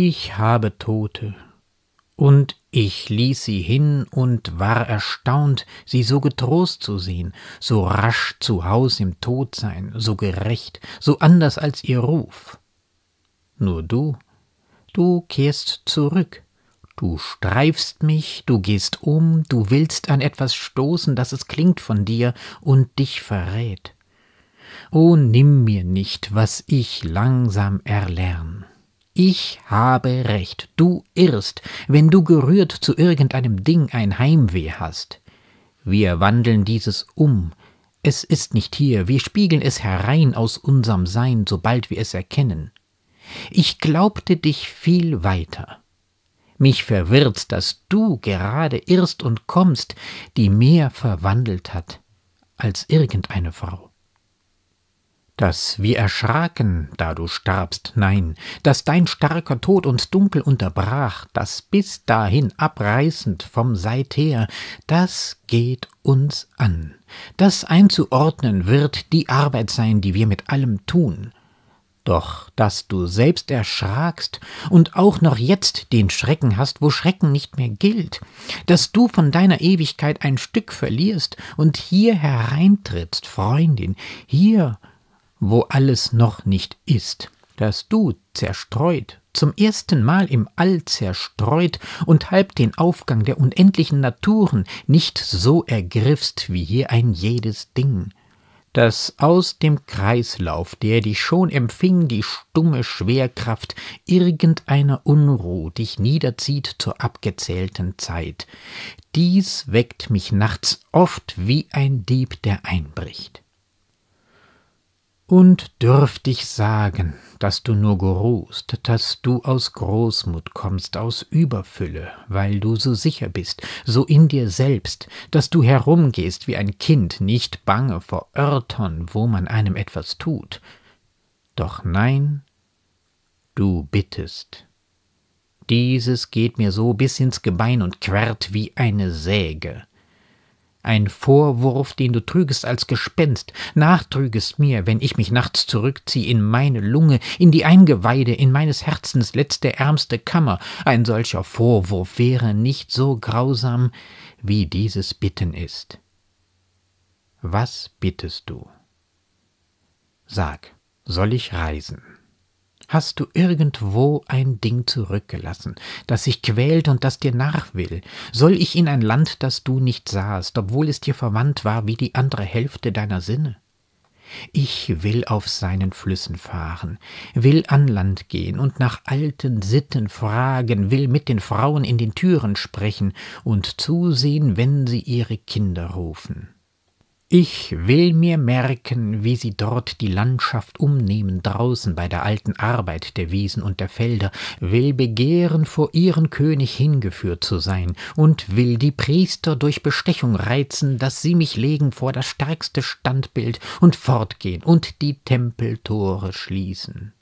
Ich habe Tote. Und ich ließ sie hin und war erstaunt, sie so getrost zu sehen, so rasch zu Haus im Todsein, so gerecht, so anders als ihr Ruf. Nur du, du kehrst zurück, du streifst mich, du gehst um, du willst an etwas stoßen, dass es klingt von dir und dich verrät. O oh, nimm mir nicht, was ich langsam erlern. Ich habe recht, du irrst, wenn du gerührt zu irgendeinem Ding ein Heimweh hast. Wir wandeln dieses um. Es ist nicht hier, wir spiegeln es herein aus unserm Sein, sobald wir es erkennen. Ich glaubte dich viel weiter. Mich verwirrt, dass du gerade irrst und kommst, die mehr verwandelt hat als irgendeine Frau dass wir erschraken, da du starbst, nein, dass dein starker Tod uns dunkel unterbrach, das bis dahin abreißend vom Seither, das geht uns an. Das einzuordnen wird die Arbeit sein, die wir mit allem tun. Doch dass du selbst erschrakst und auch noch jetzt den Schrecken hast, wo Schrecken nicht mehr gilt, dass du von deiner Ewigkeit ein Stück verlierst und hier hereintrittst, Freundin, hier wo alles noch nicht ist, dass du zerstreut, zum ersten Mal im All zerstreut und halb den Aufgang der unendlichen Naturen nicht so ergriffst wie hier ein jedes Ding, dass aus dem Kreislauf, der dich schon empfing, die stumme Schwerkraft irgendeiner Unruh dich niederzieht zur abgezählten Zeit. Dies weckt mich nachts oft wie ein Dieb, der einbricht. Und dürft ich sagen, dass du nur geruhst, dass du aus Großmut kommst, aus Überfülle, weil du so sicher bist, so in dir selbst, dass du herumgehst wie ein Kind, nicht bange vor Örtern, wo man einem etwas tut. Doch nein, du bittest. Dieses geht mir so bis ins Gebein und quert wie eine Säge. Ein Vorwurf, den du trügest als Gespenst, nachtrügest mir, wenn ich mich nachts zurückziehe in meine Lunge, in die Eingeweide, in meines Herzens letzte ärmste Kammer. Ein solcher Vorwurf wäre nicht so grausam, wie dieses Bitten ist. Was bittest du? Sag, soll ich reisen? hast du irgendwo ein Ding zurückgelassen, das sich quält und das dir nach will? Soll ich in ein Land, das du nicht sahst, obwohl es dir verwandt war wie die andere Hälfte deiner Sinne? Ich will auf seinen Flüssen fahren, will an Land gehen und nach alten Sitten fragen, will mit den Frauen in den Türen sprechen und zusehen, wenn sie ihre Kinder rufen. Ich will mir merken, wie sie dort die Landschaft umnehmen draußen bei der alten Arbeit der Wiesen und der Felder, will begehren, vor ihren König hingeführt zu sein, und will die Priester durch Bestechung reizen, dass sie mich legen vor das stärkste Standbild und fortgehen und die Tempeltore schließen.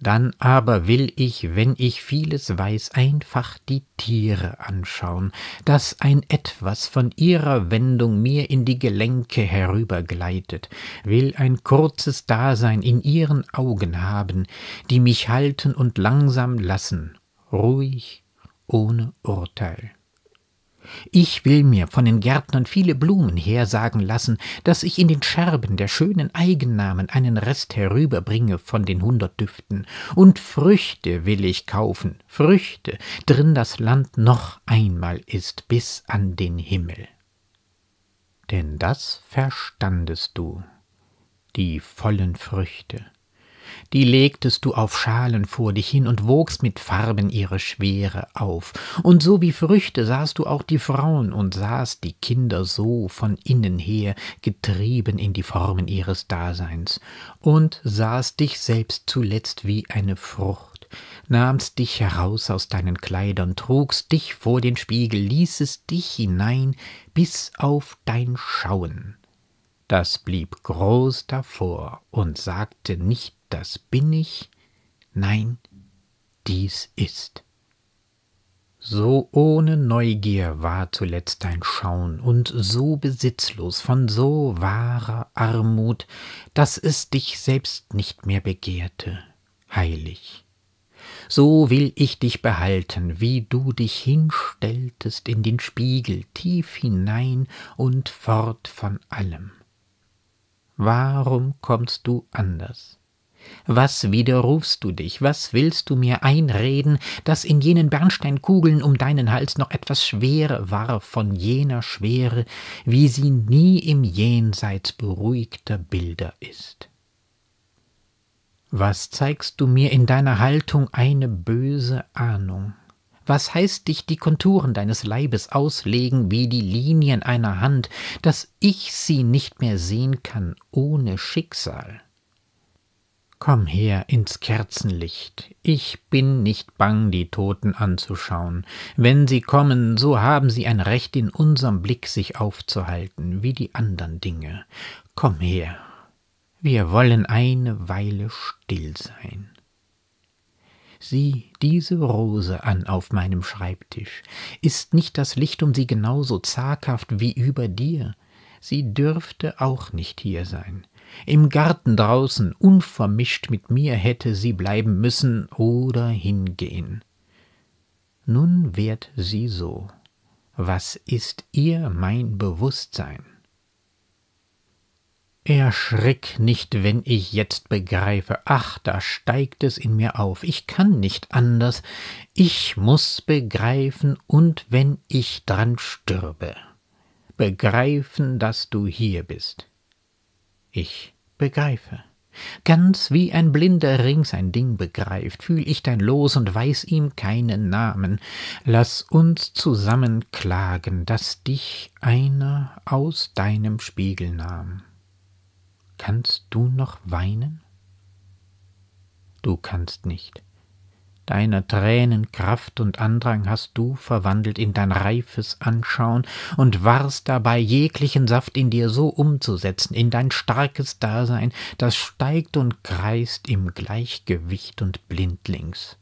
Dann aber will ich, wenn ich vieles weiß, einfach die Tiere anschauen, dass ein etwas von ihrer Wendung mir in die Gelenke herübergleitet, will ein kurzes Dasein in ihren Augen haben, die mich halten und langsam lassen, ruhig, ohne Urteil. Ich will mir von den Gärtnern viele Blumen hersagen lassen, dass ich in den Scherben der schönen Eigennamen einen Rest herüberbringe von den hundert Düften, und Früchte will ich kaufen, Früchte, drin das Land noch einmal ist bis an den Himmel. Denn das verstandest du, die vollen Früchte die legtest du auf Schalen vor dich hin und wogst mit Farben ihre Schwere auf. Und so wie Früchte sahst du auch die Frauen und sahst die Kinder so von innen her, getrieben in die Formen ihres Daseins. Und sahst dich selbst zuletzt wie eine Frucht, nahmst dich heraus aus deinen Kleidern, trugst dich vor den Spiegel, ließest dich hinein bis auf dein Schauen das blieb groß davor und sagte nicht, das bin ich, nein, dies ist. So ohne Neugier war zuletzt dein Schauen und so besitzlos von so wahrer Armut, dass es dich selbst nicht mehr begehrte, heilig. So will ich dich behalten, wie du dich hinstelltest in den Spiegel tief hinein und fort von allem. Warum kommst du anders? Was widerrufst du dich? Was willst du mir einreden, dass in jenen Bernsteinkugeln um deinen Hals noch etwas Schwere war von jener Schwere, wie sie nie im Jenseits beruhigter Bilder ist? Was zeigst du mir in deiner Haltung eine böse Ahnung? Was heißt dich die Konturen deines Leibes auslegen wie die Linien einer Hand, dass ich sie nicht mehr sehen kann ohne Schicksal? Komm her ins Kerzenlicht, ich bin nicht bang, die Toten anzuschauen. Wenn sie kommen, so haben sie ein Recht, in unserem Blick sich aufzuhalten, wie die andern Dinge. Komm her, wir wollen eine Weile still sein. Sieh diese Rose an auf meinem Schreibtisch. Ist nicht das Licht um sie genauso zaghaft wie über dir? Sie dürfte auch nicht hier sein. Im Garten draußen, unvermischt mit mir, hätte sie bleiben müssen oder hingehen. Nun wehrt sie so. Was ist ihr mein Bewusstsein? Erschrick nicht, wenn ich jetzt begreife, ach, da steigt es in mir auf, ich kann nicht anders, ich muß begreifen, und wenn ich dran stürbe, begreifen, dass du hier bist. Ich begreife. Ganz wie ein blinder rings ein Ding begreift, fühl ich dein Los und weiß ihm keinen Namen. Lass uns zusammen klagen, daß dich einer aus deinem Spiegel nahm. Kannst du noch weinen? Du kannst nicht. Deiner Tränen Kraft und Andrang hast du verwandelt in dein reifes Anschauen und warst dabei, jeglichen Saft in dir so umzusetzen, in dein starkes Dasein, das steigt und kreist im Gleichgewicht und blindlings.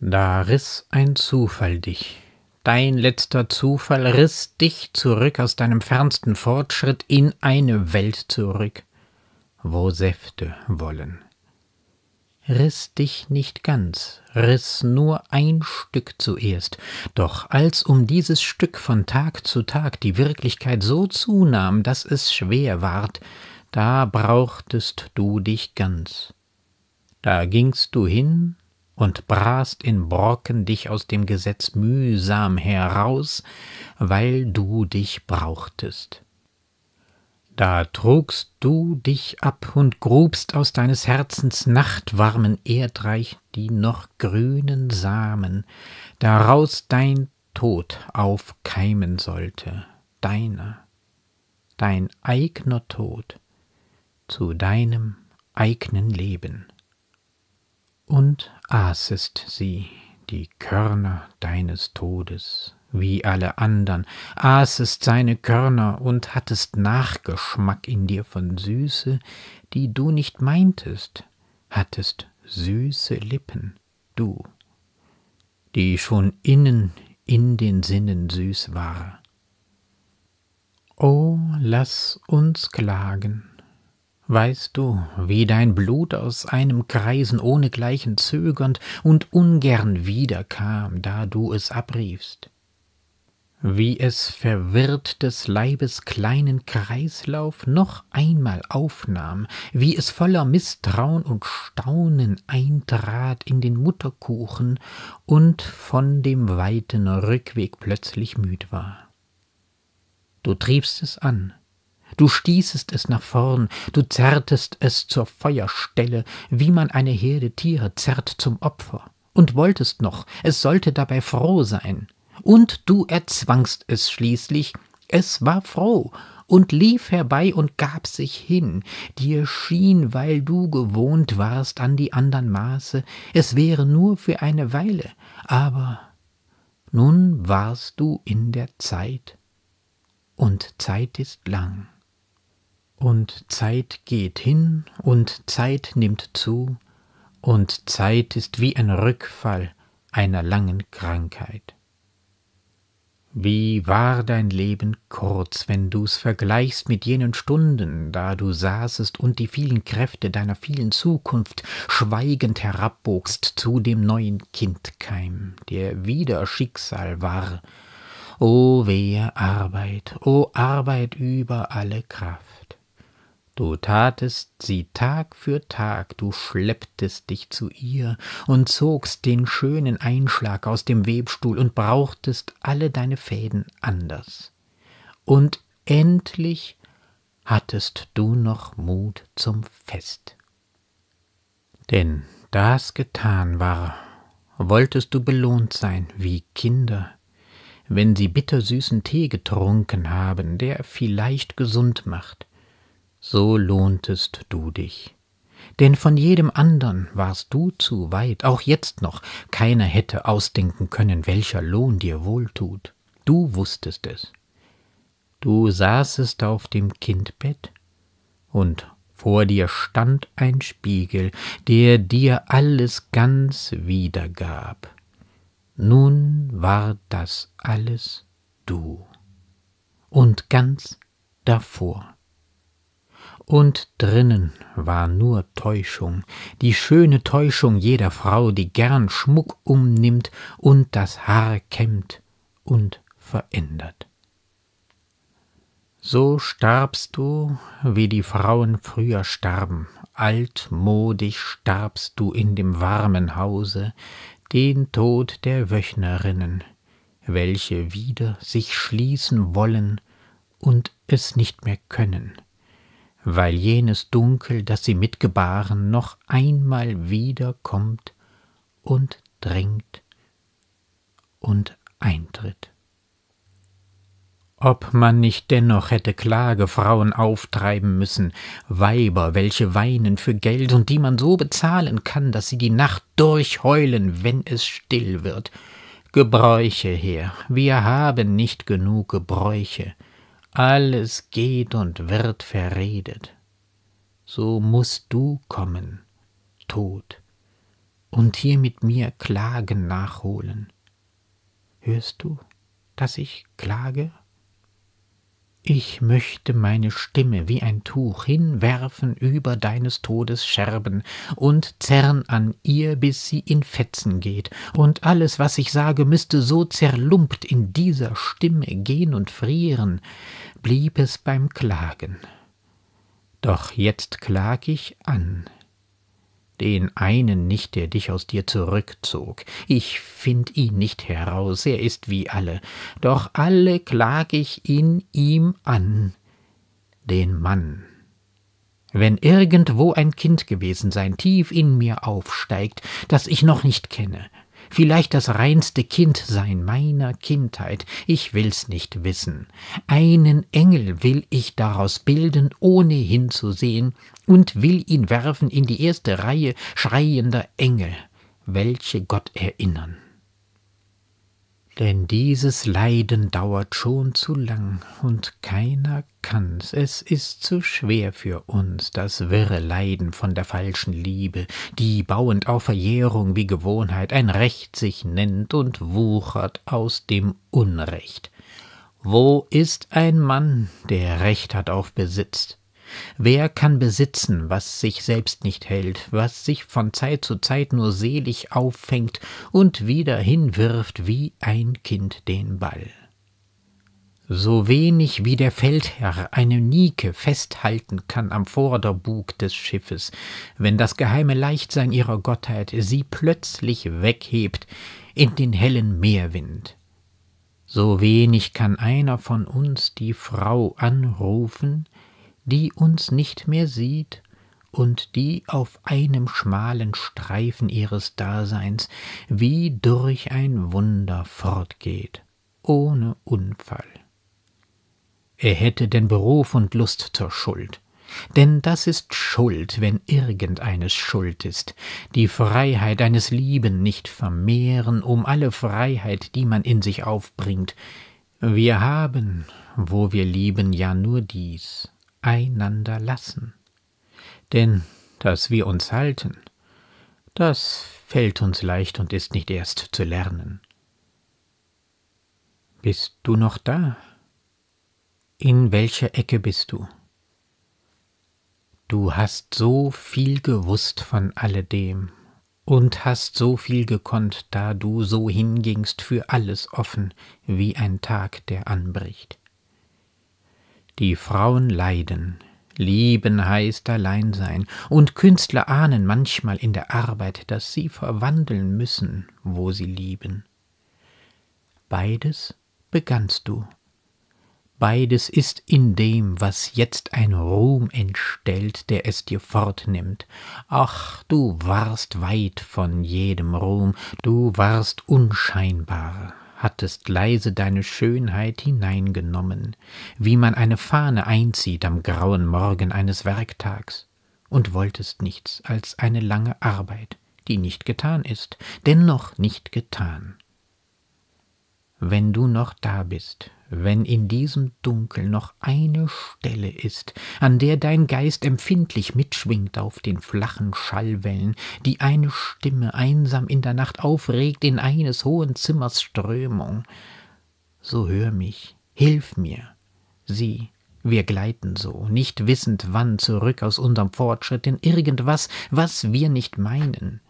Da riss ein Zufall dich Dein letzter Zufall riss dich zurück aus deinem fernsten Fortschritt in eine Welt zurück, wo Säfte wollen. Riss dich nicht ganz, riss nur ein Stück zuerst, doch als um dieses Stück von Tag zu Tag die Wirklichkeit so zunahm, dass es schwer ward, da brauchtest du dich ganz. Da gingst du hin und brast in Brocken dich aus dem Gesetz mühsam heraus, weil du dich brauchtest. Da trugst du dich ab und grubst aus deines Herzens nachtwarmen Erdreich die noch grünen Samen, daraus dein Tod aufkeimen sollte, deiner, dein eigner Tod, zu deinem eigenen Leben und aßest sie, die Körner deines Todes, wie alle andern, aßest seine Körner und hattest Nachgeschmack in dir von Süße, die du nicht meintest, hattest süße Lippen, du, die schon innen in den Sinnen süß war. O lass uns klagen, Weißt du, wie dein Blut aus einem Kreisen ohnegleichen zögernd und ungern wiederkam, da du es abriefst? Wie es verwirrt des Leibes kleinen Kreislauf noch einmal aufnahm, wie es voller Misstrauen und Staunen eintrat in den Mutterkuchen und von dem weiten Rückweg plötzlich müd war. Du triebst es an, Du stießest es nach vorn, du zerrtest es zur Feuerstelle, wie man eine Herde Tiere zerrt zum Opfer. Und wolltest noch, es sollte dabei froh sein. Und du erzwangst es schließlich, es war froh und lief herbei und gab sich hin. Dir schien, weil du gewohnt warst an die andern Maße, es wäre nur für eine Weile, aber nun warst du in der Zeit, und Zeit ist lang. Und Zeit geht hin und Zeit nimmt zu, und Zeit ist wie ein Rückfall einer langen Krankheit. Wie war dein Leben kurz, wenn du's vergleichst mit jenen Stunden, da du saßest und die vielen Kräfte deiner vielen Zukunft schweigend herabbogst zu dem neuen Kindkeim, der wieder Schicksal war. O wehe Arbeit, o Arbeit über alle Kraft. Du tatest sie Tag für Tag, du schlepptest dich zu ihr und zogst den schönen Einschlag aus dem Webstuhl und brauchtest alle deine Fäden anders. Und endlich hattest du noch Mut zum Fest. Denn das getan war, wolltest du belohnt sein wie Kinder, wenn sie bittersüßen Tee getrunken haben, der vielleicht gesund macht, so lohntest du dich. Denn von jedem andern warst du zu weit, auch jetzt noch, keiner hätte ausdenken können, welcher Lohn dir wohltut. Du wusstest es. Du saßest auf dem Kindbett und vor dir stand ein Spiegel, der dir alles ganz wiedergab. Nun war das alles du und ganz davor. Und drinnen war nur Täuschung, die schöne Täuschung jeder Frau, die gern Schmuck umnimmt und das Haar kämmt und verändert. So starbst du, wie die Frauen früher starben, altmodisch starbst du in dem warmen Hause, den Tod der Wöchnerinnen, welche wieder sich schließen wollen und es nicht mehr können, weil jenes Dunkel, das sie mitgebaren, noch einmal wiederkommt und dringt und eintritt. Ob man nicht dennoch hätte Klagefrauen auftreiben müssen, Weiber, welche weinen für Geld und die man so bezahlen kann, dass sie die Nacht durchheulen, wenn es still wird. Gebräuche her, wir haben nicht genug Gebräuche, alles geht und wird verredet. So musst du kommen, Tod, und hier mit mir Klagen nachholen. Hörst du, dass ich klage? Ich möchte meine Stimme wie ein Tuch hinwerfen über deines Todes Scherben und zerrn an ihr, bis sie in Fetzen geht. Und alles, was ich sage, müsste so zerlumpt in dieser Stimme gehen und frieren, blieb es beim Klagen. Doch jetzt klag ich an, den einen nicht, der dich aus dir zurückzog. Ich find ihn nicht heraus, er ist wie alle, doch alle klag ich in ihm an, den Mann. Wenn irgendwo ein Kind gewesen sein tief in mir aufsteigt, das ich noch nicht kenne, vielleicht das reinste Kind sein meiner Kindheit, ich will's nicht wissen. Einen Engel will ich daraus bilden, ohne hinzusehen, und will ihn werfen in die erste Reihe schreiender Engel, welche Gott erinnern denn dieses Leiden dauert schon zu lang und keiner kann's, es ist zu schwer für uns, das wirre Leiden von der falschen Liebe, die bauend auf Verjährung wie Gewohnheit ein Recht sich nennt und wuchert aus dem Unrecht. Wo ist ein Mann, der Recht hat auf Besitz? Wer kann besitzen, was sich selbst nicht hält, was sich von Zeit zu Zeit nur selig auffängt und wieder hinwirft wie ein Kind den Ball? So wenig wie der Feldherr eine Nike festhalten kann am Vorderbug des Schiffes, wenn das geheime Leichtsein ihrer Gottheit sie plötzlich weghebt in den hellen Meerwind. So wenig kann einer von uns die Frau anrufen, die uns nicht mehr sieht und die auf einem schmalen Streifen ihres Daseins wie durch ein Wunder fortgeht, ohne Unfall. Er hätte denn Beruf und Lust zur Schuld, denn das ist Schuld, wenn irgendeines Schuld ist, die Freiheit eines Lieben nicht vermehren, um alle Freiheit, die man in sich aufbringt. Wir haben, wo wir lieben, ja nur dies einander lassen. Denn dass wir uns halten, das fällt uns leicht und ist nicht erst zu lernen. Bist du noch da? In welcher Ecke bist du? Du hast so viel gewusst von alledem und hast so viel gekonnt, da du so hingingst für alles offen wie ein Tag, der anbricht. Die Frauen leiden, lieben heißt allein sein, und Künstler ahnen manchmal in der Arbeit, dass sie verwandeln müssen, wo sie lieben. Beides begannst du. Beides ist in dem, was jetzt ein Ruhm entstellt, der es dir fortnimmt. Ach, du warst weit von jedem Ruhm, du warst unscheinbar, hattest leise deine Schönheit hineingenommen, wie man eine Fahne einzieht am grauen Morgen eines Werktags, und wolltest nichts als eine lange Arbeit, die nicht getan ist, dennoch nicht getan. Wenn du noch da bist, wenn in diesem Dunkel noch eine Stelle ist, an der dein Geist empfindlich mitschwingt auf den flachen Schallwellen, die eine Stimme einsam in der Nacht aufregt in eines hohen Zimmers Strömung, so hör mich, hilf mir, sieh, wir gleiten so, nicht wissend wann zurück aus unserem Fortschritt in irgendwas, was wir nicht meinen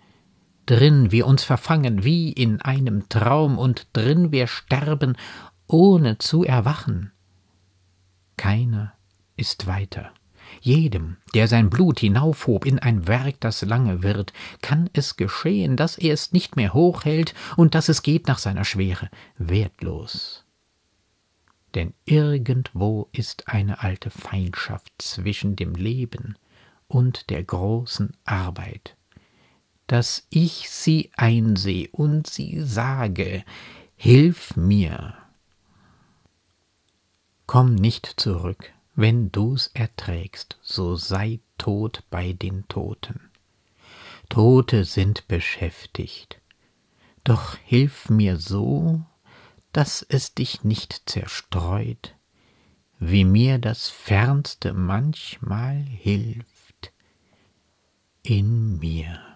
drin wir uns verfangen wie in einem Traum und drin wir sterben ohne zu erwachen. Keiner ist weiter. Jedem, der sein Blut hinaufhob in ein Werk, das lange wird, kann es geschehen, dass er es nicht mehr hochhält und dass es geht nach seiner Schwere, wertlos. Denn irgendwo ist eine alte Feindschaft zwischen dem Leben und der großen Arbeit, dass ich sie einsehe und sie sage, Hilf mir, Komm nicht zurück, wenn du's erträgst, so sei tot bei den Toten. Tote sind beschäftigt, doch hilf mir so, dass es dich nicht zerstreut, wie mir das Fernste manchmal hilft in mir.